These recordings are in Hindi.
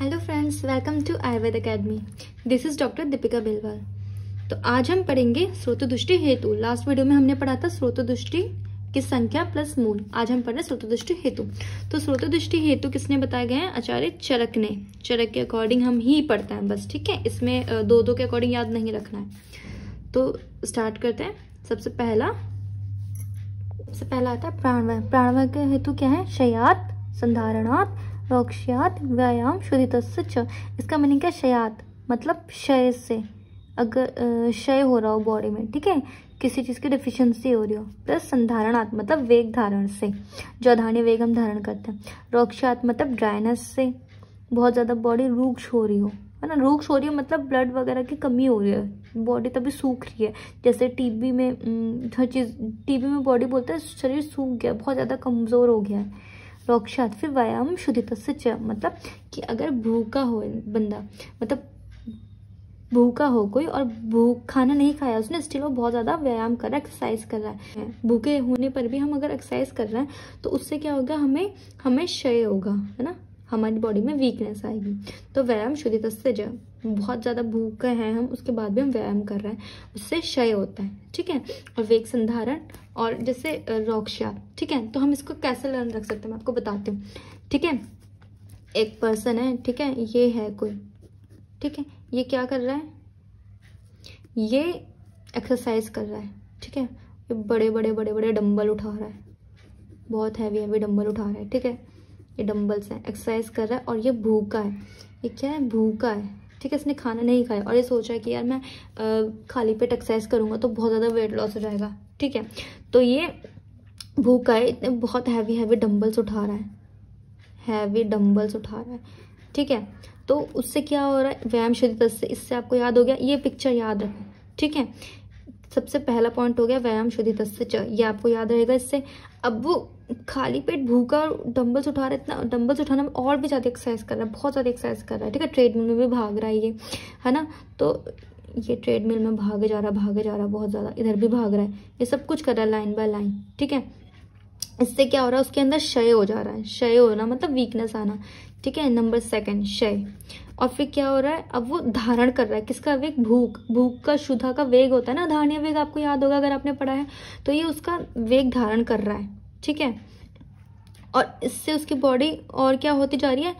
Hello friends welcome to Ayurveda academy this is doctor Deepika Belwal तो आज हम पढ़ेंगे स्रोत दृष्टि हेतु लास्ट वीडियो में हमने पढ़ा था स्रोत दृष्टि की संख्या प्लस मूल आज हम पढ़ रहे स्रोत स्रोतदुष्टि हेतु तो दृष्टि हेतु किसने बताया गया है आचार्य चरक ने चरक के अकॉर्डिंग हम ही पढ़ते हैं बस ठीक है इसमें दो दो के अकॉर्डिंग याद नहीं रखना है तो स्टार्ट करते हैं सबसे पहला सबसे पहला आता है प्राणवय प्राणवय का हेतु क्या है शयात संधारणात रोक्षात व्यायाम शुद्धित इसका मीनिंग क्या शयात मतलब क्षय से अगर क्षय हो रहा हो बॉडी में ठीक है किसी चीज़ की डिफिशियंसी हो रही हो प्लस संधारणात् मतलब वेग धारण से जो अधानी वेग हम धारण करते हैं रोक्षात मतलब ड्राइनेस से बहुत ज़्यादा बॉडी रूक्ष हो रही हो है ना रूक्ष हो रही हो मतलब ब्लड वगैरह की कमी हो रही है बॉडी तभी सूख रही है जैसे टीबी में हम्म, हर चीज़ टीबी में बॉडी बोलते हैं शरीर सूख गया बहुत ज़्यादा कमज़ोर हो गया है रोक्षात फिर व्यायाम शुद्धित सच मतलब कि अगर भूखा हो बंदा मतलब भूखा हो कोई और भूख खाना नहीं खाया उसने स्टिल वो बहुत ज़्यादा व्यायाम कर रहा है एक्सरसाइज कर रहा है भूखे होने पर भी हम अगर एक्सरसाइज कर रहे हैं तो उससे क्या होगा हमें हमें क्षय होगा है ना हमारी बॉडी में वीकनेस आएगी तो व्यायाम शुद्धि तस्ज बहुत ज़्यादा भूखे हैं हम उसके बाद भी हम व्यायाम कर रहे हैं उससे क्षय होता है ठीक है और वेग संधारण और जैसे रोक्षा ठीक है तो हम इसको कैसे लर्न रख सकते हैं मैं आपको बताती हूँ ठीक है एक पर्सन है ठीक है ये है कोई ठीक है ये क्या कर रहा है ये एक्सरसाइज कर रहा है ठीक है ये बड़े बड़े बड़े बड़े डंबल उठा रहा है बहुत हैवी हैवी डंबल उठा रहा है ठीक है ये डम्बल्स हैं एक्सरसाइज कर रहा है और ये भूखा है ये क्या है भूखा है ठीक है इसने खाना नहीं खाया और ये सोचा है कि यार मैं खाली पेट एक्सरसाइज करूँगा तो बहुत ज़्यादा वेट लॉस हो जाएगा ठीक है तो ये भूखा है इतने बहुत हैवी हैवी डम्बल्स उठा रहा है हैवी डम्बल्स उठा रहा है ठीक है तो उससे क्या हो रहा है व्यायाम शरीर से इससे आपको याद हो गया ये पिक्चर याद रखें ठीक है सबसे पहला पॉइंट हो गया व्यायाम शुद्धि तस्य ये आपको याद रहेगा इससे अब वो खाली पेट भूखा डंबल्स उठा रहा है इतना डंबल्स उठाना में और भी ज़्यादा एक्सरसाइज कर रहा है बहुत ज़्यादा एक्सरसाइज कर रहा है ठीक है ट्रेडमिल में भी भाग रहा है ये है ना तो ये ट्रेडमिल में भागे जा रहा भागे जा रहा बहुत ज़्यादा इधर भी भाग रहा है ये सब कुछ कर रहा है लाइन बाय लाइन ठीक है इससे क्या हो रहा है उसके अंदर क्षय हो जा रहा है क्षय होना मतलब वीकनेस आना ठीक है नंबर सेकेंड क्षय और फिर क्या हो रहा है अब वो धारण कर रहा है किसका वेग भूख भूख का शुद्धा का वेग होता है ना धारणीय वेग आपको याद होगा अगर आपने पढ़ा है तो ये उसका वेग धारण कर रहा है ठीक है और इससे उसकी बॉडी और क्या होती जा रही है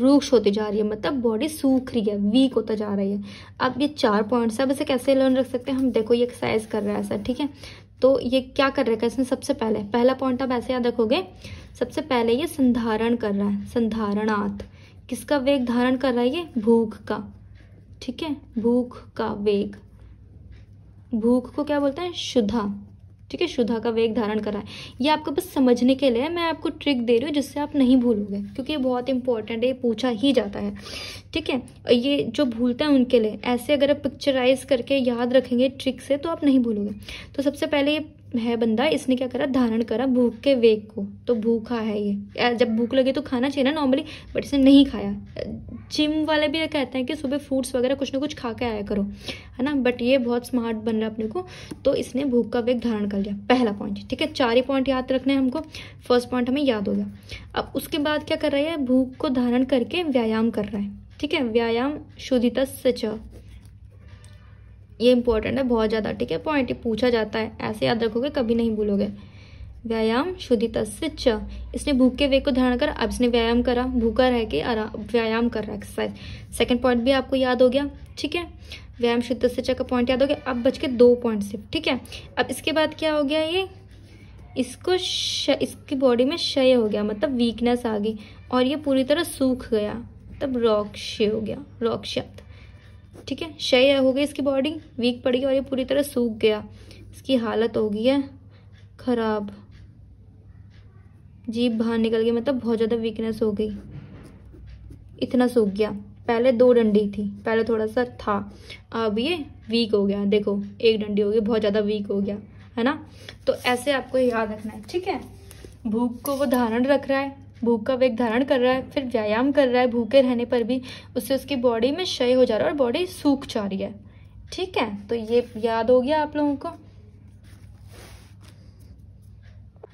रूक्ष होती जा रही है मतलब बॉडी सूख रही है वीक होता जा रही है अब ये चार पॉइंट्स अब इसे कैसे लर्न रख सकते हैं हम देखो ये एक्सरसाइज कर रहा है ऐसा ठीक है तो ये क्या कर रहा है इसने सबसे पहले पहला पॉइंट आप ऐसे याद रखोगे सबसे पहले ये संधारण कर रहा है संधारणार्थ किसका वेग धारण कर रहा है ये भूख का ठीक है भूख का वेग भूख को क्या बोलते हैं शुद्धा ठीक है शुद्धा का वेग धारण है ये आपको बस समझने के लिए मैं आपको ट्रिक दे रही हूँ जिससे आप नहीं भूलोगे क्योंकि ये बहुत इंपॉर्टेंट है ये पूछा ही जाता है ठीक है ये जो भूलते हैं उनके लिए ऐसे अगर आप पिक्चराइज करके याद रखेंगे ट्रिक से तो आप नहीं भूलोगे तो सबसे पहले ये है बंदा इसने क्या करा धारण करा भूख के वेग को तो भूखा है ये जब भूख लगे तो खाना चाहिए ना नॉर्मली बट इसने नहीं खाया जिम वाले भी कहते हैं कि सुबह फ्रूट्स वगैरह कुछ ना कुछ खा के आया करो है ना बट ये बहुत स्मार्ट बन रहा है अपने को तो इसने भूख का वेग धारण कर लिया पहला पॉइंट ठीक है चार ही पॉइंट याद रखने हैं हमको फर्स्ट पॉइंट हमें याद हो गया अब उसके बाद क्या कर रहा है भूख को धारण करके व्यायाम कर रहा है ठीक है व्यायाम शुद्धिता से ये इंपॉर्टेंट है बहुत ज़्यादा ठीक है पॉइंट पूछा जाता है ऐसे याद रखोगे कभी नहीं भूलोगे व्यायाम शुद्धित सिच इसने भूखे वे को धारण कर अब इसने व्यायाम करा भूखा रह के व्यायाम कर रहा एक्सरसाइज सेकंड पॉइंट भी आपको याद हो गया ठीक है व्यायाम शुद्ध सिच का पॉइंट याद हो गया अब बच के दो पॉइंट से ठीक है अब इसके बाद क्या हो गया ये इसको इसकी बॉडी में क्षय हो गया मतलब वीकनेस आ गई और ये पूरी तरह सूख गया तब मतलब रॉक्ष हो गया रॉक्ष्यत ठीक है शय हो गई इसकी बॉडी वीक पड़ गई और ये पूरी तरह सूख गया इसकी हालत हो गई है खराब जीप बाहर निकल गई मतलब बहुत ज़्यादा वीकनेस हो गई इतना सूख गया पहले दो डंडी थी पहले थोड़ा सा था अब ये वीक हो गया देखो एक डंडी हो गई बहुत ज़्यादा वीक हो गया है ना तो ऐसे आपको याद रखना है ठीक है भूख को वो धारण रख रहा है भूख का वेग धारण कर रहा है फिर व्यायाम कर रहा है भूखे रहने पर भी उससे उसकी बॉडी में क्षय हो जा रहा है और बॉडी सूख जा रही है ठीक है तो ये याद हो गया आप लोगों को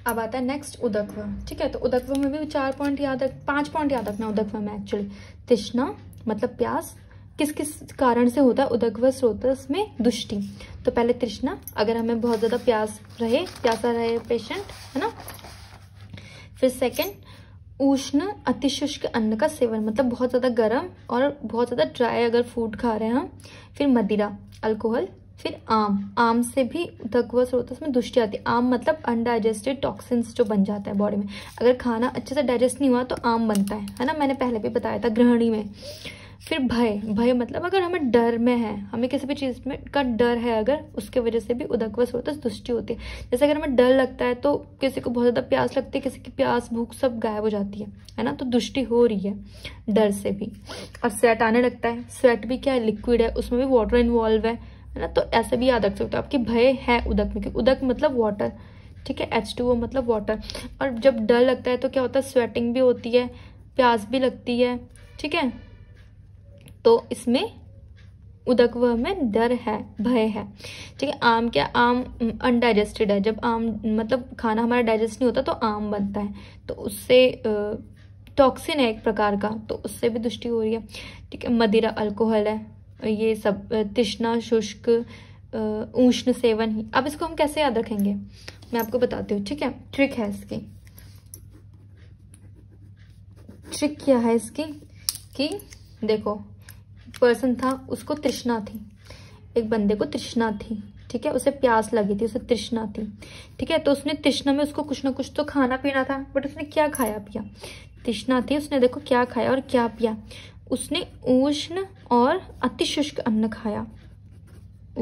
अब आता है नेक्स्ट उदकव ठीक है तो उदकव में भी चार पॉइंट याद रख पांच पॉइंट याद रखना उदकव में एक्चुअली तृष्णा मतलब प्यास किस किस कारण से होता है उदकव स्रोत में दुष्टि तो पहले तृष्णा अगर हमें बहुत ज़्यादा प्यास रहे प्यासा रहे पेशेंट है ना फिर सेकंड उष्ण अतिशुष्क अन्न का सेवन मतलब बहुत ज़्यादा गर्म और बहुत ज़्यादा ड्राई अगर फूड खा रहे हैं फिर मदिरा अल्कोहल फिर आम आम से भी दगवा होता है उसमें दुष्टि आती है आम मतलब अनडाइजेस्टेड टॉक्सिन्स जो बन जाता है बॉडी में अगर खाना अच्छे से डाइजेस्ट नहीं हुआ तो आम बनता है है ना मैंने पहले भी बताया था ग्रहणी में फिर भय भय मतलब अगर हमें डर में है हमें किसी भी चीज़ में का डर है अगर उसके वजह से भी उदकवस होता है दुष्टि होती है जैसे अगर हमें डर लगता है तो किसी को बहुत ज़्यादा प्यास लगती है किसी की प्यास भूख सब गायब हो जाती है है ना तो दुष्टि हो रही है डर से भी और स्वेट आने लगता है स्वेट भी क्या है लिक्विड है उसमें भी वाटर इन्वॉल्व है है ना तो ऐसे भी याद रख सकते हो आपकी भय है उदक में क्योंकि उदक मतलब वाटर ठीक है एच टू ओ मतलब वाटर और जब डर लगता है तो क्या होता है स्वेटिंग भी होती है प्यास भी लगती है ठीक है तो इसमें उदक वह में डर है भय है ठीक है आम क्या आम अनडाइजेस्टेड है जब आम मतलब खाना हमारा डाइजेस्ट नहीं होता तो आम बनता है तो उससे टॉक्सिन है एक प्रकार का तो उससे भी दुष्टि हो रही है ठीक है मदिरा अल्कोहल है ये सब तृष्णा शुष्क ऊष्ण सेवन ही अब इसको हम कैसे याद रखेंगे मैं आपको बताती हूँ ठीक है ट्रिक है इसकी ट्रिक क्या है इसकी कि देखो पर्सन था उसको तृष्णा थी एक बंदे को तृष्णा थी ठीक है उसे प्यास लगी थी उसे तृष्णा थी ठीक है तो उसने तृष्णा में उसको कुछ ना कुछ तो खाना पीना था बट उसने क्या खाया पिया तृष्णा थी उसने देखो क्या खाया और क्या पिया उसने उष्ण और अतिशुष्क अन्न खाया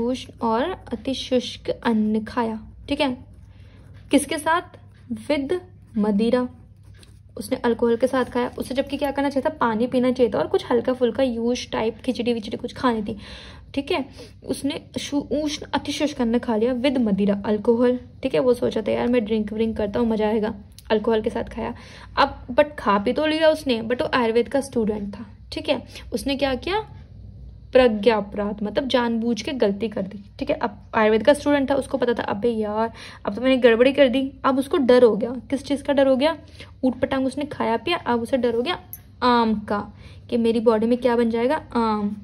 उष्ण और अतिशुष्क अन्न खाया ठीक है किसके साथ विद मदिरा उसने अल्कोहल के साथ खाया उसे जबकि क्या करना चाहिए था पानी पीना चाहिए था और कुछ हल्का फुल्का यूज टाइप खिचड़ी विचड़ी कुछ खानी थी ठीक है उसने उष्ण अतिशुष्क अन्न खा लिया विद मदिरा अल्कोहल ठीक है वो सोचा था यार मैं ड्रिंक व्रिंक करता हूँ मजा आएगा अल्कोहल के साथ खाया अब बट खा पी तो लिया उसने बट वो आयुर्वेद का स्टूडेंट था ठीक है उसने क्या किया प्रज्ञा अपराध मतलब जानबूझ के गलती कर दी ठीक है अब आयुर्वेद का स्टूडेंट था उसको पता था अबे यार अब तो मैंने गड़बड़ी कर दी अब उसको डर हो गया किस चीज़ का डर हो गया ऊट पटांग उसने खाया पिया अब उसे डर हो गया आम का कि मेरी बॉडी में क्या बन जाएगा आम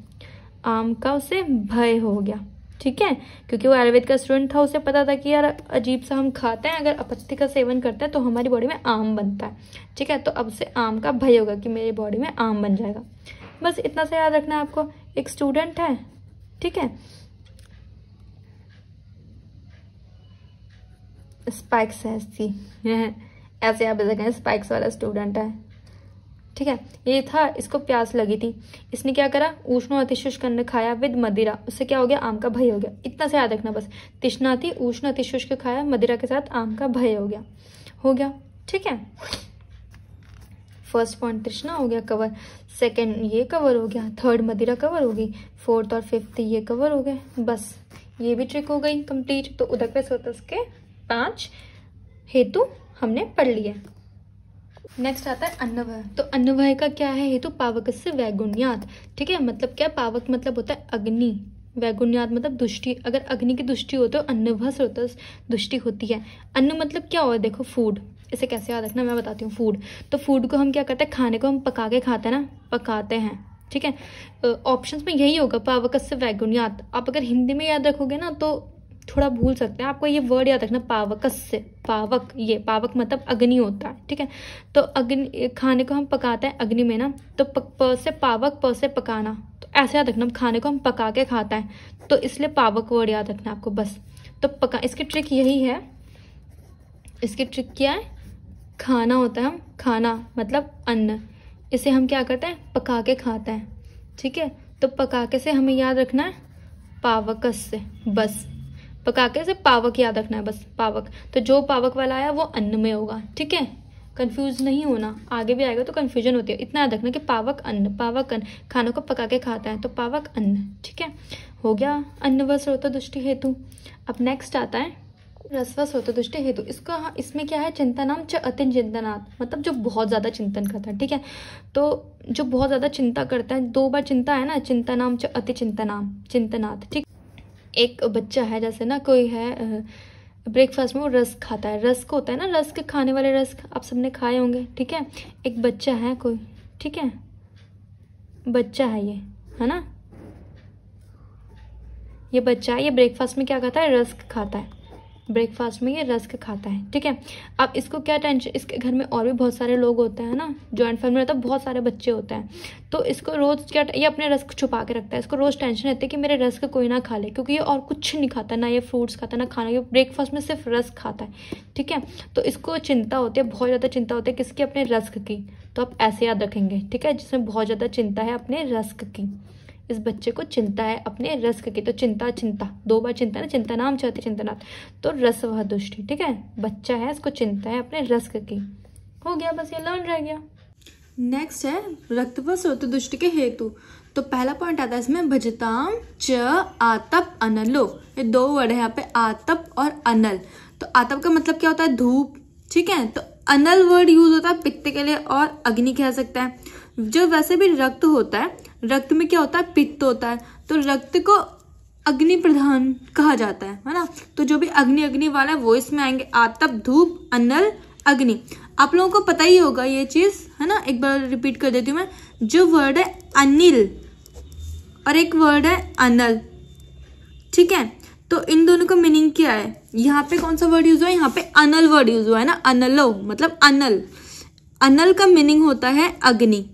आम का उसे भय हो गया ठीक है क्योंकि वो आयुर्वेद का स्टूडेंट था उसे पता था कि यार अजीब सा हम खाते हैं अगर अपस्थि का सेवन करते हैं तो हमारी बॉडी में आम बनता है ठीक है तो अब से आम का भय होगा कि मेरी बॉडी में आम बन जाएगा बस इतना सा याद रखना है आपको एक स्टूडेंट है ठीक है स्पाइक्स है ऐसे आप देखें स्पाइक्स वाला स्टूडेंट है ठीक है ये था इसको प्यास लगी थी इसने क्या करा ऊष्ण अतिशुष्क खाया विद मदिरा उससे क्या हो गया आम का भय हो गया इतना से याद रखना बस तिष्णा थी उष्ण अतिशुष्क खाया मदिरा के साथ आम का भय हो गया हो गया ठीक है फर्स्ट पॉइंट तृष्णा हो गया कवर सेकेंड ये कवर हो गया थर्ड मदिरा कवर हो गई फोर्थ और फिफ्थ ये कवर हो गए बस ये भी ट्रिक हो गई कंप्लीट तो उदक पे सोतस के पांच हेतु हमने पढ़ लिए नेक्स्ट आता है अन्नवय तो अन्नवय का क्या है हेतु तो पावक से वैगुण्यात ठीक है मतलब क्या पावक मतलब होता है अग्नि वैगुण्यात मतलब दुष्टि अगर अग्नि की दुष्टि हो तो अन्नभय स्रोत दुष्टि होती है अन्न मतलब क्या हो देखो फूड इसे कैसे याद रखना मैं बताती हूँ फूड तो फूड को हम क्या करते हैं खाने को हम पका के खाते हैं ना पकाते हैं ठीक है ऑप्शंस में यही होगा पावक से वैगुण्यात आप अगर हिंदी में याद रखोगे ना तो थोड़ा भूल सकते हैं आपको ये वर्ड याद रखना से पावक ये पावक मतलब अग्नि होता है ठीक है तो अग्नि खाने को हम पकाते हैं अग्नि में ना तो प, प से पावक प से पकाना तो ऐसे याद रखना हम खाने को हम पका के खाते हैं तो इसलिए पावक वर्ड याद रखना आपको बस तो पका इसकी ट्रिक यही है इसकी ट्रिक क्या है खाना होता है हम खाना मतलब अन्न इसे हम क्या करते हैं पका के खाते हैं ठीक है तो पका के से हमें याद रखना है पावकस से बस पका के सिर्फ पावक याद रखना है बस पावक तो जो पावक वाला आया वो अन्न में होगा ठीक है कन्फ्यूज नहीं होना आगे भी आएगा तो कन्फ्यूजन होती है इतना याद रखना कि पावक अन्न पावक अन्न खानों को पका के खाता है तो पावक अन्न ठीक है हो गया अन्न व स्रोत दृष्टि हेतु अब नेक्स्ट आता है रसव स्रोत दुष्टि हेतु इसका इसमें क्या है चिंता नाम च अतिन चिंतनात् मतलब जो बहुत ज़्यादा चिंतन करता है ठीक है तो जो बहुत ज़्यादा चिंता करता है दो बार चिंता है ना चिंता नाम च अति चिंतनाम चिंतनात् ठीक एक बच्चा है जैसे ना कोई है ब्रेकफास्ट में वो रस खाता है रस्क होता है ना रस के खाने वाले रस आप सबने खाए होंगे ठीक है एक बच्चा है कोई ठीक है बच्चा है ये है ना ये बच्चा ये ब्रेकफास्ट में क्या खाता है रस्क खाता है ब्रेकफास्ट में ये रस्क खाता है ठीक है अब इसको क्या टेंशन इसके घर में और भी बहुत सारे लोग होते हैं ना जॉइंट फैमिली में है तो बहुत सारे बच्चे होते हैं तो इसको रोज़ क्या ये अपने रस्क छुपा के रखता है इसको रोज़ टेंशन रहती है कि मेरे रस्क कोई ना खा ले क्योंकि ये और कुछ नहीं खाता ना ये फ्रूट्स खाता ना खाना ये ब्रेकफास्ट में सिर्फ रस्क खाता है ठीक है तो इसको चिंता होती है बहुत ज़्यादा चिंता होती है किसकी अपने रस्क की तो आप ऐसे याद रखेंगे ठीक है जिसमें बहुत ज़्यादा चिंता है अपने रस्क की इस बच्चे को चिंता है अपने रस्क की तो चिंता चिंता दो बार चिंता ना चिंता नाम चाहते नाम तो रस वह दुष्टि ठीक है बच्चा है इसको चिंता है अपने रस्क की हो गया बस ये लर्न रह गया नेक्स्ट है रक्त व स्रोत दुष्टि के हेतु तो पहला पॉइंट आता है इसमें भजताम च आतप अनलो ये दो वर्ड है यहाँ पे आतप और अनल तो आतप का मतलब क्या होता है धूप ठीक है तो अनल वर्ड यूज होता है पित्त के लिए और अग्नि कह सकता है जो वैसे भी रक्त होता है रक्त में क्या होता है पित्त होता है तो रक्त को अग्नि प्रधान कहा जाता है है ना तो जो भी अग्नि अग्नि वाला है वो इसमें आएंगे आतप धूप अनल अग्नि आप लोगों को पता ही होगा ये चीज़ है ना एक बार रिपीट कर देती हूँ मैं जो वर्ड है अनिल और एक वर्ड है अनल ठीक है तो इन दोनों का मीनिंग क्या है यहाँ पे कौन सा वर्ड यूज हुआ है यहाँ पे अनल वर्ड यूज हुआ है ना अनलो मतलब अनल अनल का मीनिंग होता है अग्नि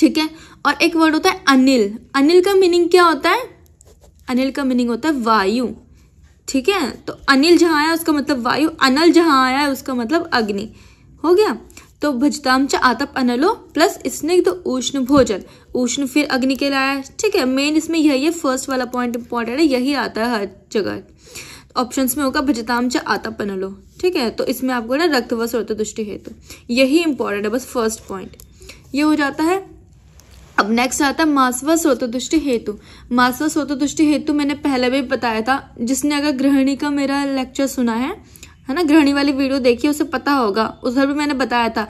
ठीक है और एक वर्ड होता है अनिल अनिल का मीनिंग क्या होता है अनिल का मीनिंग होता है वायु ठीक है तो अनिल जहाँ आया उसका मतलब वायु अनल जहाँ आया है उसका मतलब अग्नि हो गया तो भजताम च आतप अनलो प्लस तो उष्ण भोजन उष्ण फिर अग्नि के लाया ठीक है मेन इसमें यही है फर्स्ट वाला पॉइंट इंपॉर्टेंट है यही आता है हर जगह ऑप्शन में होगा भजताम च आतप अनलो ठीक है तो इसमें आपको ना रक्त व स्रोत दुष्टि हेतु तो। यही इंपॉर्टेंट है बस फर्स्ट पॉइंट ये हो जाता है अब नेक्स्ट आता है मासवा स्वतदुष्ट हेतु मासवा स्वतदुष्ट हेतु मैंने पहले भी बताया था जिसने अगर गृहिणी का मेरा लेक्चर सुना है है ना गृहिणी वाली वीडियो देखी उसे पता होगा उधर भी मैंने बताया था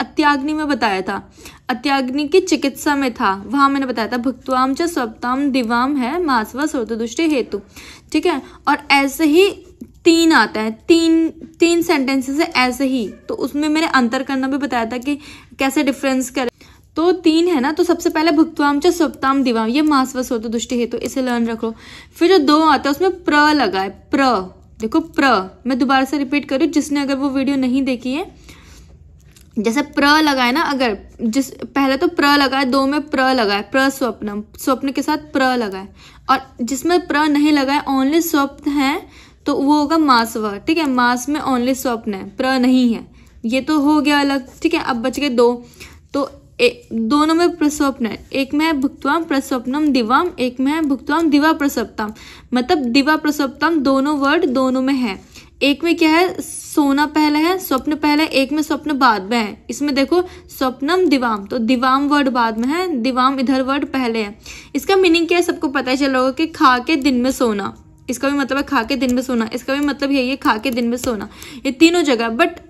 अत्याग्नि में बताया था अत्याग्नि की चिकित्सा में था वहां मैंने बताया था भक्तवाम च स्वप्ताम दिवाम है मासवा स्वतदुष्ट हेतु ठीक है और ऐसे ही तीन आता है तीन तीन सेंटेंसेस है ऐसे ही तो उसमें मैंने अंतर करना भी बताया था कि कैसे डिफरेंस करें तो तीन है ना तो सबसे पहले भुक्तवाम च सप्ताम दिवाम ये मास हो तो दुष्टि हेतु तो इसे लर्न रखो फिर जो दो आता है उसमें प्र लगा है प्र देखो प्र मैं दोबारा से रिपीट करूँ जिसने अगर वो वीडियो नहीं देखी है जैसे प्र लगा है ना अगर जिस पहले तो प्र लगा है दो में प्र लगा है प्र स्वप्न स्वप्न के साथ प्र लगा है और जिसमें प्र नहीं लगा है ओनली स्वप्न है तो वो होगा मासव ठीक है मास में ओनली स्वप्न है प्र नहीं है ये तो हो गया अलग ठीक है अब बच गए दो तो दोनों में प्रस्वप्न एक में है भुक्तवाम प्रस्वप्नम दिवाम एक में है भुक्तवाम दिवा प्रसप्तम मतलब दिवा प्रसप्तम दोनों वर्ड दोनों में है एक में क्या है सोना पहले है स्वप्न पहले एक में स्वप्न बाद में है इसमें देखो स्वप्नम दिवाम तो दिवाम वर्ड बाद में है दिवाम इधर वर्ड पहले है इसका मीनिंग क्या है सबको पता ही रहा होगा कि खा के दिन में सोना इसका भी मतलब है खा के दिन में सोना इसका भी मतलब यही है खा के दिन में सोना ये तीनों जगह बट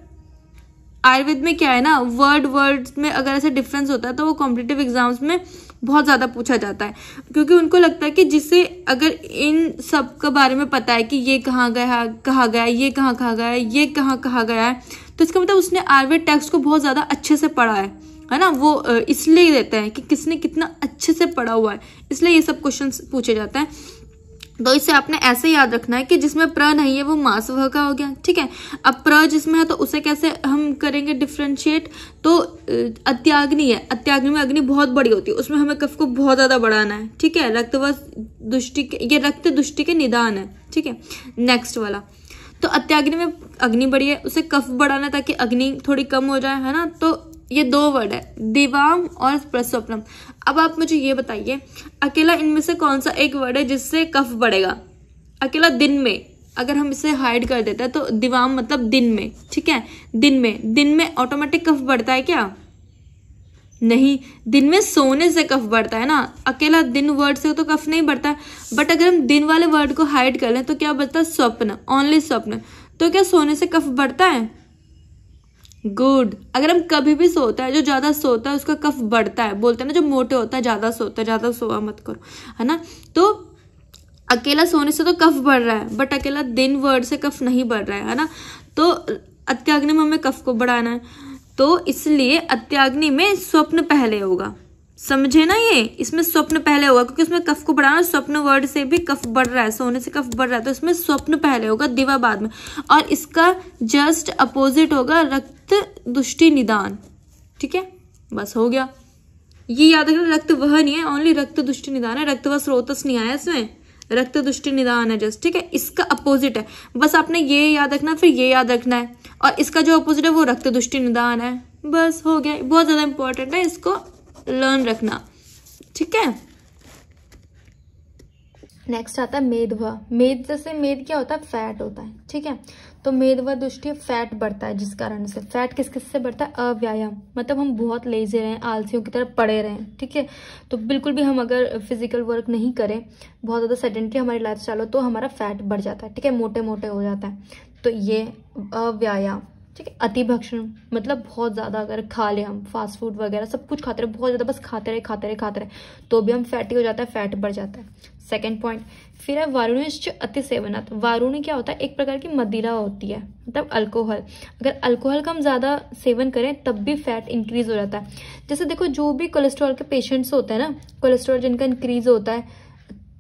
आयुर्वेद में क्या है ना वर्ड वर्ड में अगर ऐसा डिफरेंस होता है तो वो कॉम्पिटेटिव एग्जाम्स में बहुत ज़्यादा पूछा जाता है क्योंकि उनको लगता है कि जिससे अगर इन सब के बारे में पता है कि ये कहाँ गया कहा गया ये कहाँ कहा गया ये कहाँ कहा गया है तो इसका मतलब उसने आयुर्वेद टेक्स्ट को बहुत ज़्यादा अच्छे से पढ़ा है है ना वो इसलिए देते हैं कि किसने कितना अच्छे से पढ़ा हुआ है इसलिए ये सब क्वेश्चन पूछे जाते हैं तो इसे आपने ऐसे याद रखना है कि जिसमें प्र नहीं है वो मास वह का हो गया ठीक है अब प्र जिसमें है तो उसे कैसे हम करेंगे डिफ्रेंशिएट तो अत्याग्नि है अत्याग्नि में अग्नि बहुत बड़ी होती है उसमें हमें कफ को बहुत ज़्यादा बढ़ाना है ठीक है रक्तवश दुष्टि के ये रक्त दुष्टि के निदान है ठीक है नेक्स्ट वाला तो अत्याग्नि में अग्नि बड़ी है उसे कफ बढ़ाना ताकि अग्नि थोड़ी कम हो जाए है ना तो ये दो वर्ड है दिवाम और प्रस्वप्नम अब आप मुझे ये बताइए अकेला इनमें से कौन सा एक वर्ड है जिससे कफ बढ़ेगा अकेला दिन में अगर हम इसे हाइड कर देते हैं तो दिवाम मतलब दिन में ठीक है दिन में दिन में ऑटोमेटिक कफ बढ़ता है क्या नहीं दिन में सोने से कफ बढ़ता है ना अकेला दिन वर्ड से तो कफ नहीं बढ़ता बट अगर हम दिन वाले वर्ड को हाइड कर लें तो क्या बढ़ता है स्वप्न ओनली स्वप्न तो क्या सोने से कफ बढ़ता है गुड अगर हम कभी भी सोता है जो ज़्यादा सोता है उसका कफ बढ़ता है बोलते हैं ना जो मोटे होता है ज़्यादा सोता है ज़्यादा सोआ मत करो है ना तो अकेला सोने से तो कफ बढ़ रहा है बट अकेला दिन वर्ड से कफ नहीं बढ़ रहा है है ना तो अत्याग्नि में हमें कफ को बढ़ाना है तो इसलिए अत्याग्नि में स्वप्न पहले होगा समझे ना ये इसमें स्वप्न पहले होगा क्योंकि उसमें कफ को बढ़ाना स्वप्न वर्ड से भी कफ बढ़ रहा है सोने से कफ बढ़ रहा है तो इसमें स्वप्न पहले होगा दिवा बाद में और इसका जस्ट अपोजिट होगा रक्त रक्त दुष्टि निदान ठीक है बस हो गया ये याद रखना रक्त वह नहीं है ओनली रक्त दुष्टि निदान है रक्त वह स्रोतस नहीं आया इसमें रक्त दुष्टि निदान है जस्ट ठीक है इसका अपोजिट है बस आपने ये याद रखना फिर ये याद रखना है और इसका जो अपोजिट है वो रक्त दुष्टि निदान है बस हो गया बहुत ज़्यादा इंपॉर्टेंट है इसको लर्न रखना ठीक है नेक्स्ट आता है मेधवा मेद जैसे मेद क्या होता है फैट होता है ठीक है तो मेधवा दृष्टि फैट बढ़ता है जिस कारण से फैट किस किस से बढ़ता है अव्यायाम मतलब हम बहुत लेजी रहें आलसियों की तरह पड़े रहें ठीक है तो बिल्कुल भी हम अगर फिजिकल वर्क नहीं करें बहुत ज़्यादा सडनली हमारी लाइफ स्टाइल हो तो हमारा फैट बढ़ जाता है ठीक है मोटे मोटे हो जाता है तो ये अव्यायाम ठीक है अतिभक्षण मतलब बहुत ज़्यादा अगर खा लें हम फास्ट फूड वगैरह सब कुछ खाते रहे बहुत ज़्यादा बस खाते रहे खाते रहे खाते रहे तो भी हम फैटी हो जाता है फैट बढ़ जाता है सेकेंड पॉइंट फिर है वारुणिश्च सेवनत वारुणी क्या होता है एक प्रकार की मदिरा होती है मतलब अल्कोहल अगर अल्कोहल का हम ज़्यादा सेवन करें तब भी फैट इंक्रीज हो जाता है जैसे देखो जो भी कोलेस्ट्रॉल के पेशेंट्स होते हैं ना कोलेस्ट्रॉल जिनका इंक्रीज होता है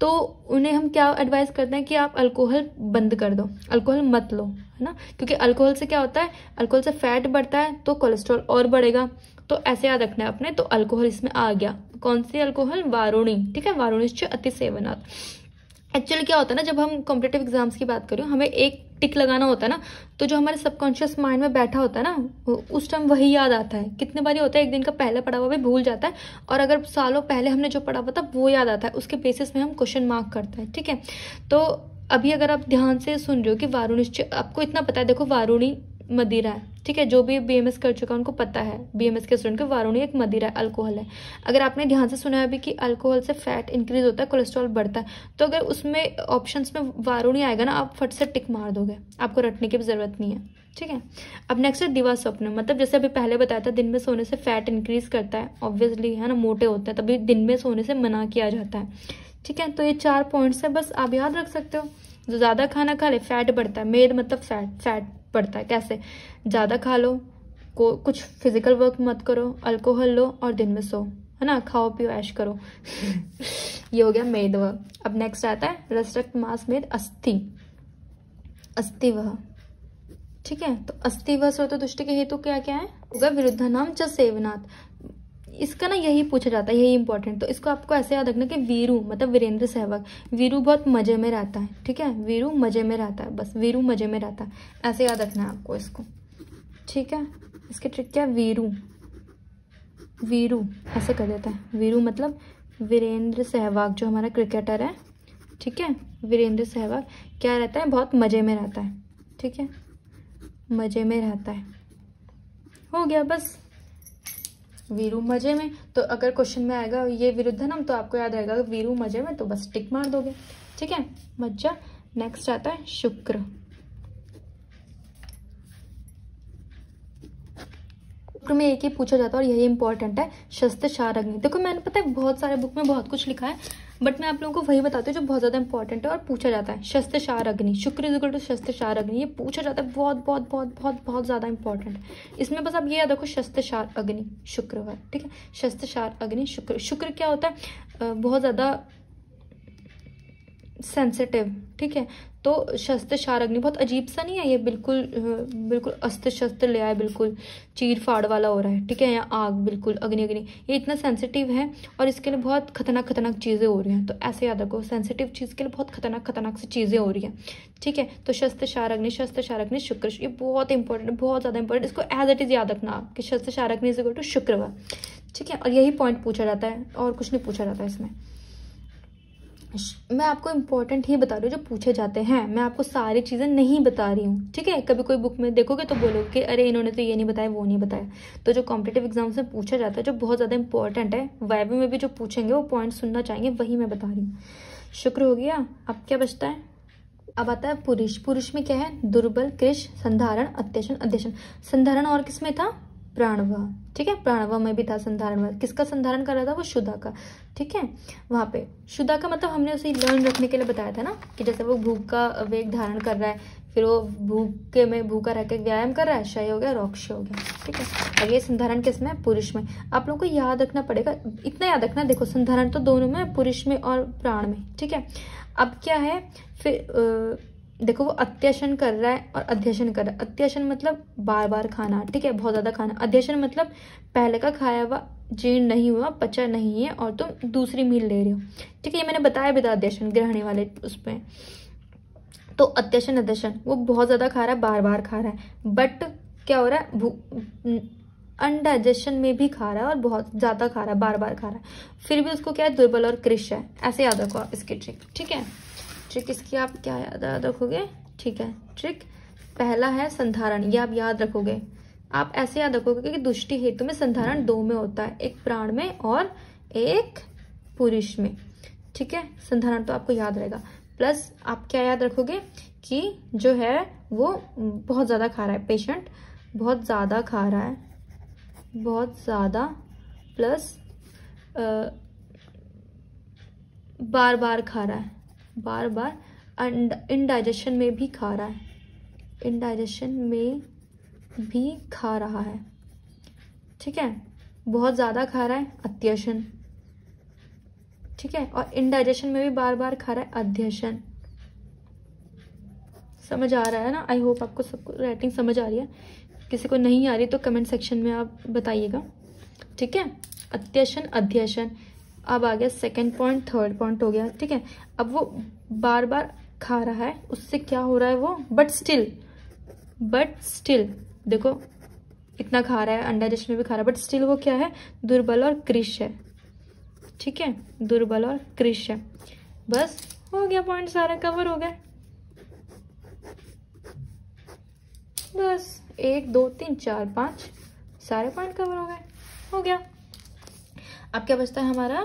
तो उन्हें हम क्या एडवाइस करते हैं कि आप अल्कोहल बंद कर दो अल्कोहल मत लो है ना क्योंकि अल्कोहल से क्या होता है अल्कोहल से फैट बढ़ता है तो कोलेस्ट्रॉल और बढ़ेगा तो ऐसे याद रखना है अपने तो अल्कोहल इसमें आ गया कौन सी अल्कोहल वारुणी ठीक है वारुणिश्च अति सेवनात् एक्चुअली क्या होता है ना जब हम कॉम्पिटेटिव एग्जाम्स की बात करें हमें एक टिक लगाना होता है ना तो जो हमारे सबकॉन्शियस माइंड में बैठा होता है ना उस टाइम वही याद आता है कितने बारी होता है एक दिन का पहला पढ़ा हुआ भी भूल जाता है और अगर सालों पहले हमने जो पढ़ा हुआ था वो याद आता है उसके बेसिस में हम क्वेश्चन मार्क करते हैं ठीक है तो अभी अगर आप ध्यान से सुन रहे हो कि वारुणिश्च आपको इतना पता है देखो वारुणी मदिरा है ठीक है जो भी बीएमएस कर चुका है उनको पता है बीएमएस के स्टूडेंट को वारोनी एक मदिरा है अल्कोहल है अगर आपने ध्यान से सुना है अभी कि अल्कोहल से फैट इंक्रीज होता है कोलेस्ट्रॉल बढ़ता है तो अगर उसमें ऑप्शंस में वारूणी आएगा ना आप फट से टिक मार दोगे आपको रटने की भी ज़रूरत नहीं है ठीक है अब नेक्स्ट है दिवा स्वप्न मतलब जैसे अभी पहले बताया था दिन में सोने से फैट इंक्रीज करता है ऑब्वियसली है ना मोटे होते हैं तभी दिन में सोने से मना किया जाता है ठीक है तो ये चार पॉइंट्स हैं बस आप याद रख सकते हो जो ज़्यादा खाना खा ले फैट बढ़ता है मेद मतलब फैट फैट पड़ता है कैसे ज़्यादा खा लो को कुछ फिजिकल वर्क मत करो अल्कोहल लो और दिन में सो है ना खाओ पियो ऐश करो ये हो गया मेद वह अब नेक्स्ट आता है रसरक्त मास मेद अस्थि अस्थि वह ठीक है तो अस्थि व सर्वतुष्ट के हेतु क्या क्या है होगा विरुद्ध नाम च सेवनाथ इसका ना यही पूछा जाता है यही इंपॉर्टेंट तो इसको आपको ऐसे याद रखना कि वीरू मतलब वीरेंद्र सहवाग वीरू बहुत मज़े में रहता है ठीक है वीरू मज़े में रहता है बस वीरू मज़े में रहता है ऐसे याद रखना है आपको इसको ठीक है इसकी ट्रिक क्या है वीरू वीरू ऐसे कर देता है वीरू मतलब वीरेंद्र सहवाग जो हमारा क्रिकेटर है ठीक है वीरेंद्र सहवाग क्या रहता है बहुत मज़े में रहता है ठीक है मज़े में रहता है हो गया बस वीरू मजे में तो अगर क्वेश्चन में आएगा ये विरुद्धनम तो आपको याद रहेगा वीरू मजे में तो बस टिक मार दोगे ठीक है मज्जा नेक्स्ट आता है शुक्र शुक्र में एक ही पूछा जाता है और यही इंपॉर्टेंट है शस्त्र शार अग्नि देखो मैंने पता है बहुत सारे बुक में बहुत कुछ लिखा है बट मैं आप लोगों को वही बताती हूँ जो बहुत ज़्यादा इंपॉर्टेंट है और पूछा जाता है शस्त्र शार अग्नि शुक्र इजिकल टू शस्त्र शार अग्नि ये पूछा जाता है बहुत बहुत बहुत बहुत बहुत ज़्यादा इंपॉर्टेंट है इसमें बस आप ये याद रखो शस्त्र शार अग्नि शुक्रवार ठीक है शस्त्र शार अग्नि शुक्र शुक्र क्या होता है बहुत ज़्यादा सेंसिटिव ठीक है तो शस्त्र शार अग्नि बहुत अजीब सा नहीं है ये बिल्कुल बिल्कुल अस्त्र शस्त्र ले आए बिल्कुल चीर फाड़ वाला हो रहा है ठीक है या आग बिल्कुल अग्नि अग्नि ये इतना सेंसिटिव है और इसके लिए बहुत खतरनाक खतरनाक चीज़ें हो रही हैं तो ऐसे याद रखो सेंसिटिव चीज़ के लिए बहुत खतरनाक खतरनाक सी चीज़ें हो रही हैं ठीक है तो शस्त्र अग्नि शस्त्र शारग्नि शुक्र ये बहुत इंपॉर्टेंट बहुत ज़्यादा इंपॉर्टेंट इसको एज इट इज़ याद रखना आप कि शस्त्र शारग्नि इज इक्वल टू शुक्रवार ठीक है और यही पॉइंट पूछा जाता है और कुछ नहीं पूछा जाता है इसमें मैं आपको इम्पोर्टेंट ही बता रही हूँ जो पूछे जाते हैं मैं आपको सारी चीज़ें नहीं बता रही हूँ ठीक है कभी कोई बुक में देखोगे तो बोलोगे कि अरे इन्होंने तो ये नहीं बताया वो नहीं बताया तो जो कॉम्पिटेटिव एग्जाम्स में पूछा जाता है जो बहुत ज़्यादा इंपॉर्टेंट है वाइबे में भी जो पूछेंगे वो पॉइंट सुनना चाहेंगे वही मैं बता रही हूँ शुक्र हो गया अब क्या बचता है अब आता है पुरुष पुरुष में क्या है दुर्बल कृष संधारण अत्यशन अध्यशन संधारण और किस में था प्राणवा ठीक है प्राणवा में भी था संधारण में किसका संधारण कर रहा था वो शुदा का ठीक है वहाँ पे शुदा का मतलब हमने उसे लर्न रखने के लिए बताया था ना कि जैसे वो भूख का वेग धारण कर रहा है फिर वो भूख के में भूखा रह के व्यायाम कर रहा है क्षय हो गया रोक्ष हो गया ठीक है और ये संधारण किस में पुरुष में आप लोगों को याद रखना पड़ेगा इतना याद रखना देखो संधारण तो दोनों में पुरुष में और प्राण में ठीक है अब क्या है फिर देखो वो अत्यशन कर रहा है और अध्यसन कर रहा है अत्यशन मतलब बार बार खाना ठीक है बहुत ज़्यादा खाना अध्यसन मतलब पहले का खाया हुआ जीर्ण नहीं हुआ पचा नहीं है और तुम दूसरी मील ले रहे हो ठीक है ये मैंने बताया बिता अध्यसन ग्रहणी वाले उसमें तो अत्यशन अध्यसन वो बहुत ज़्यादा खा रहा है बार बार खा रहा है बट क्या हो रहा है अनडाइजेशन में भी खा रहा है और बहुत ज़्यादा खा रहा है बार बार खा रहा है फिर भी उसको क्या है दुर्बल और कृष है ऐसे याद रखो आप इसके ट्रिक ठीक है ट्रिक इसकी आप क्या याद रखोगे ठीक है ट्रिक पहला है संधारण ये आप याद रखोगे आप ऐसे याद रखोगे क्योंकि दुष्टि हेतु में संधारण दो में होता है एक प्राण में और एक पुरुष में ठीक है संधारण तो आपको याद रहेगा प्लस आप क्या याद रखोगे कि जो है वो बहुत ज़्यादा खा रहा है पेशेंट बहुत ज़्यादा खा रहा है बहुत ज़्यादा प्लस आ, बार बार खा रहा है बार बार इनडाइजेशन में भी खा रहा है इनडाइजेशन में भी खा रहा है ठीक है बहुत ज़्यादा खा रहा है अत्यशन ठीक है और इनडाइजेशन में भी बार बार खा रहा है अध्यशन समझ आ रहा है ना आई होप आपको सबको राइटिंग समझ आ रही है किसी को नहीं आ रही तो कमेंट सेक्शन में आप बताइएगा ठीक है अत्यशन अध्यशन अब आ गया सेकेंड पॉइंट थर्ड पॉइंट हो गया ठीक है अब वो बार बार खा रहा है उससे क्या हो रहा है वो बट स्टिल बट स्टिल देखो इतना खा रहा है अंडा में भी खा रहा है बट स्टिल वो क्या है दुर्बल और क्रिश है ठीक है दुर्बल और क्रिश है बस हो गया पॉइंट सारा कवर हो गया बस एक दो तीन चार पाँच सारे पॉइंट कवर हो गए हो गया अब क्या बचता है हमारा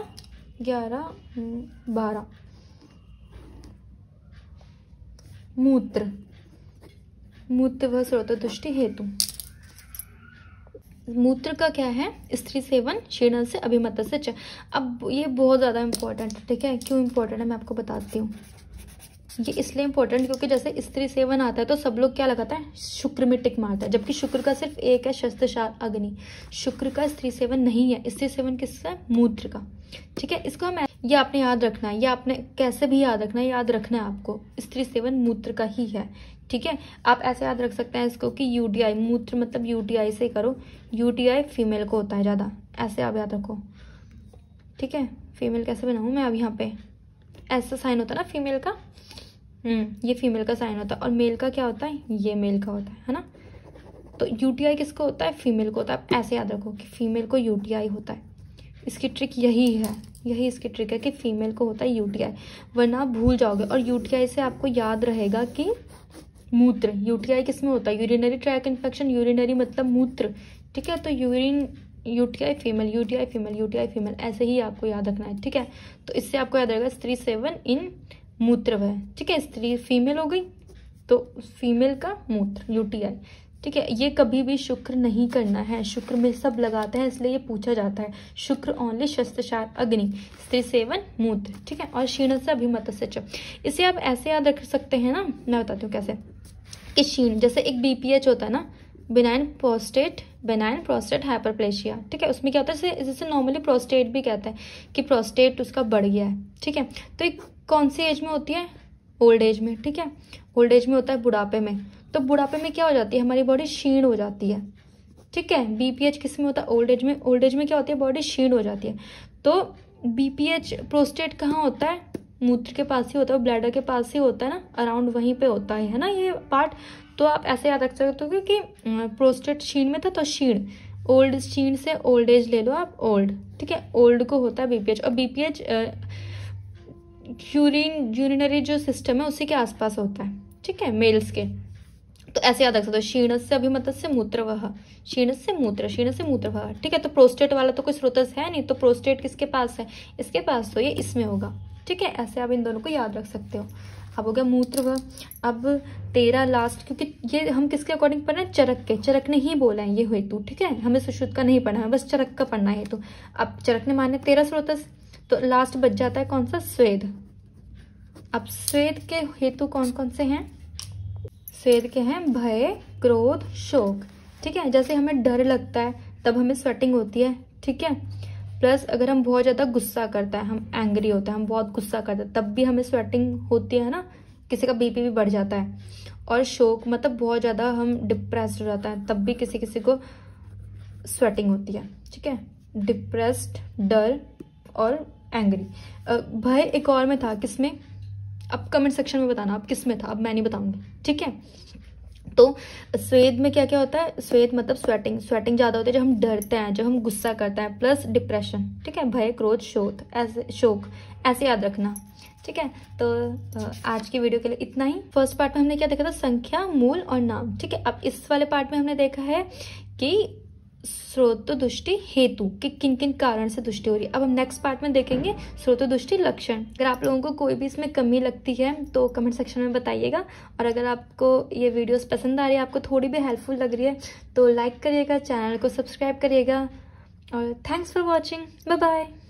ग्यारह हम्म, बारह मूत्र मूत्र वह स्रोत दुष्टि हेतु मूत्र का क्या है स्त्री सेवन शीर्णल से अभिमत से अब ये बहुत ज़्यादा इम्पोर्टेंट है ठीक है क्यों इम्पोर्टेंट है मैं आपको बताती हूँ ये इसलिए इंपॉर्टेंट क्योंकि जैसे स्त्री सेवन आता है तो सब लोग क्या लगाता है शुक्र में टिक मारता है जबकि शुक्र का सिर्फ एक है शस्त्रशार अग्नि शुक्र का स्त्री सेवन नहीं है स्त्री सेवन किसका मूत्र का ठीक है इसको हम ये आपने याद रखना है या आपने कैसे भी याद रखना है याद रखना है आपको स्त्री सेवन मूत्र का ही है ठीक है आप ऐसे याद रख सकते हैं इसको कि यूटीआई मूत्र मतलब यूटीआई से करो यूटीआई फीमेल को होता है ज़्यादा ऐसे आप याद रखो ठीक है फीमेल कैसे बनाऊँ मैं अब यहाँ पे ऐसा साइन होता है ना फीमेल का हम्म, ये फीमेल का साइन होता है और मेल का क्या होता है ये मेल का होता है है ना तो यूटीआई किसको होता है फीमेल को होता है ऐसे याद रखो कि फीमेल को यूटीआई होता है इसकी ट्रिक यही है यही इसकी ट्रिक है कि फीमेल को होता है यूटीआई वरना भूल जाओगे और यूटीआई से आपको याद रहेगा कि मूत्र यूटीआई किस में होता है यूरिनरी ट्रैक इन्फेक्शन यूरिनरी मतलब मूत्र ठीक है तो urine UTI female UTI female UTI female ऐसे ही आपको याद रखना है ठीक है तो इससे आपको याद रहेगा स्त्री सेवन इन मूत्र वह ठीक है स्त्री फीमेल हो गई तो फीमेल का मूत्र यूटीआई ठीक है ये कभी भी शुक्र नहीं करना है शुक्र में सब लगाते हैं इसलिए ये पूछा जाता है शुक्र ओनली शस्त्रशार अग्नि स्त्री सेवन मूत्र ठीक है और क्षीण से अभिमत से इसे आप ऐसे याद रख सकते हैं ना मैं बताती हूँ कैसे कि क्षीण जैसे एक बीपीएच होता है ना benign prostate benign prostate hyperplasia ठीक है उसमें क्या होता है जैसे नॉर्मली प्रोस्टेट भी कहते हैं कि प्रोस्टेट उसका बढ़ गया है ठीक है तो एक कौन सी एज में होती है ओल्ड एज में ठीक है ओल्ड एज में होता है बुढ़ापे में तो बुढ़ापे में क्या हो जाती है हमारी बॉडी क्षीण हो जाती है ठीक है बीपीएच किस में होता है ओल्ड एज में ओल्ड एज में क्या होती है बॉडी क्षीण हो जाती है तो बीपीएच प्रोस्टेट कहाँ होता है मूत्र के पास ही होता है ब्लैडर के पास ही होता है ना अराउंड वहीं पे होता है है ना ये पार्ट तो आप ऐसे याद रख सकते हो कि प्रोस्टेट क्षीण में था तो क्षीण ओल्ड क्षीण से ओल्ड एज ले लो आप ओल्ड ठीक है ओल्ड को होता है बीपीएच और बीपीएच यूरिन यूरिनरी जो सिस्टम है उसी के आसपास होता है ठीक है मेल्स के तो ऐसे याद रख सकते हो क्षीण से अभिमत मतलब से मूत्र वह क्षीण से मूत्र क्षीण से मूत्र वह ठीक है तो प्रोस्टेट वाला तो कोई स्रोतस है नहीं तो प्रोस्टेट किसके पास है इसके पास तो ये इसमें होगा ठीक है ऐसे आप इन दोनों को याद रख सकते हो अब हो गया मूत्र वह अब तेरा लास्ट क्योंकि ये हम किसके अकॉर्डिंग पढ़ रहे हैं चरक के चरक ने ही बोला है ये हेतु ठीक है हमें सुश्रुत का नहीं पढ़ना है बस चरक का पढ़ना है तो अब चरक ने माने तेरा स्रोतस तो लास्ट बच जाता है कौन सा स्वेद अब स्वेद के हेतु कौन कौन से हैं स्वेद के हैं भय क्रोध शोक ठीक है जैसे हमें डर लगता है तब हमें स्वेटिंग होती है ठीक है प्लस अगर हम बहुत ज़्यादा गुस्सा करता है हम एंग्री होते हैं हम बहुत गुस्सा करते हैं तब भी हमें स्वेटिंग होती है ना किसी का बीपी भी बढ़ जाता है और शोक मतलब बहुत ज़्यादा हम डिप्रेस हो जाता है तब भी किसी किसी को स्वेटिंग होती है ठीक है डिप्रेस्ड डर और एंग्री भय एक और में था किस में अब कमेंट सेक्शन में बताना अब किस में था अब मैं नहीं बताऊंगी ठीक है तो स्वेद में क्या क्या होता है स्वेद मतलब स्वेटिंग स्वेटिंग ज़्यादा होती है जब हम डरते हैं जब हम गुस्सा करते हैं प्लस डिप्रेशन ठीक है भय क्रोध शोध ऐसे शोक ऐसे याद रखना ठीक है तो आज की वीडियो के लिए इतना ही फर्स्ट पार्ट में हमने क्या देखा था संख्या मूल और नाम ठीक है अब इस वाले पार्ट में हमने देखा है कि स्रोत दुष्टि हेतु कि किन किन कारण से दुष्टि हो रही है अब हम नेक्स्ट पार्ट में देखेंगे स्रोत दुष्टि लक्षण अगर आप लोगों को कोई भी इसमें कमी लगती है तो कमेंट सेक्शन में बताइएगा और अगर आपको ये वीडियोस पसंद आ रही है आपको थोड़ी भी हेल्पफुल लग रही है तो लाइक करिएगा चैनल को सब्सक्राइब करिएगा और thanks for watching bye bye